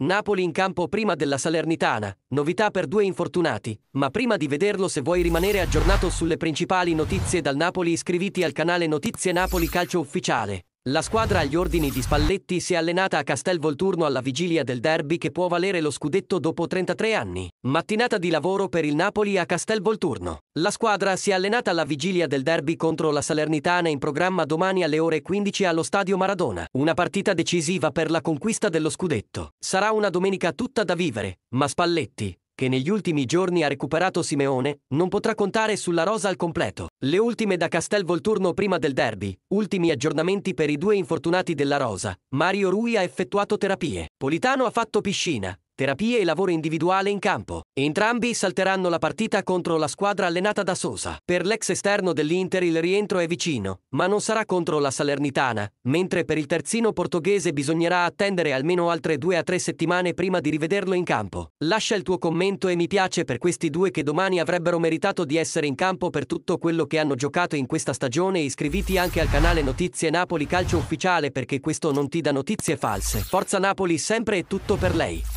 Napoli in campo prima della Salernitana, novità per due infortunati, ma prima di vederlo se vuoi rimanere aggiornato sulle principali notizie dal Napoli iscriviti al canale Notizie Napoli Calcio Ufficiale. La squadra agli ordini di Spalletti si è allenata a Castel Volturno alla vigilia del derby che può valere lo scudetto dopo 33 anni. Mattinata di lavoro per il Napoli a Castel Volturno. La squadra si è allenata alla vigilia del derby contro la Salernitana in programma domani alle ore 15 allo stadio Maradona. Una partita decisiva per la conquista dello scudetto. Sarà una domenica tutta da vivere, ma Spalletti, che negli ultimi giorni ha recuperato Simeone, non potrà contare sulla rosa al completo. Le ultime da Castel Volturno prima del derby, ultimi aggiornamenti per i due infortunati della rosa. Mario Rui ha effettuato terapie. Politano ha fatto piscina terapie e lavoro individuale in campo. Entrambi salteranno la partita contro la squadra allenata da Sosa. Per l'ex esterno dell'Inter il rientro è vicino, ma non sarà contro la Salernitana, mentre per il terzino portoghese bisognerà attendere almeno altre due a tre settimane prima di rivederlo in campo. Lascia il tuo commento e mi piace per questi due che domani avrebbero meritato di essere in campo per tutto quello che hanno giocato in questa stagione e iscriviti anche al canale Notizie Napoli Calcio Ufficiale perché questo non ti dà notizie false. Forza Napoli sempre e tutto per lei.